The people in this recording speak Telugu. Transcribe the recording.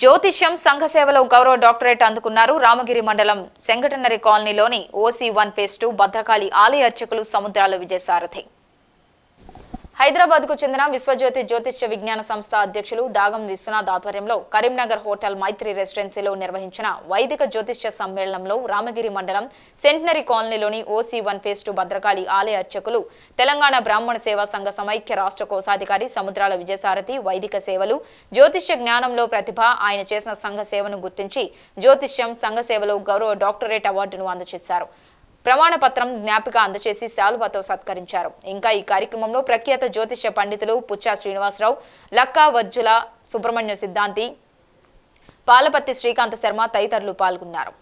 జ్యోతిష్యం సంఘ సేవలో గౌరవ డాక్టరేట్ అందుకున్నారు రామగిరి మండలం సెంగటనరి కాలనీలోని OC one phase two Bhadrakali ఆలయ అర్చకులు సముద్రాల విజయసారథి హైదరాబాద్ కు చెందిన విశ్వజ్యోతి జ్యోతిష్య విజ్ఞాన సంస్థ అధ్యక్షులు దాగం విశ్వనాథ్ ఆధ్వర్యంలో కరీంనగర్ హోటల్ మైత్రి రెసిడెన్సీలో నిర్వహించిన వైదిక జ్యోతిష్య సమ్మేళనంలో రామగిరి మండలం సెంటనరీ కాలనీలోని OC one phase two Bhadrakali ఆలయ అర్చకులు తెలంగాణ బ్రాహ్మణ సేవా సంఘ సమైక్య రాష్ట్ర కోశాధికారి సముద్రాల విజయసారథి వైదిక సేవలు జ్యోతిష్య జ్ఞానంలో ప్రతిభ ఆయన చేసిన సంఘ సేవను గుర్తించి జ్యోతిష్యం సంఘ సేవలో గౌరవ డాక్టరేట్ అవార్డును అందజేశారు ప్రమాణ పత్రం జ్ఞాపిక అందజేసి శాలువాతో సత్కరించారు ఇంకా ఈ కార్యక్రమంలో ప్రఖ్యాత జ్యోతిష పండితులు పుచ్చా శ్రీనివాసరావు లక్కా వజ్జుల సుబ్రహ్మణ్య సిద్ధాంతి పాలపత్తి శ్రీకాంత శర్మ తదితరులు పాల్గొన్నారు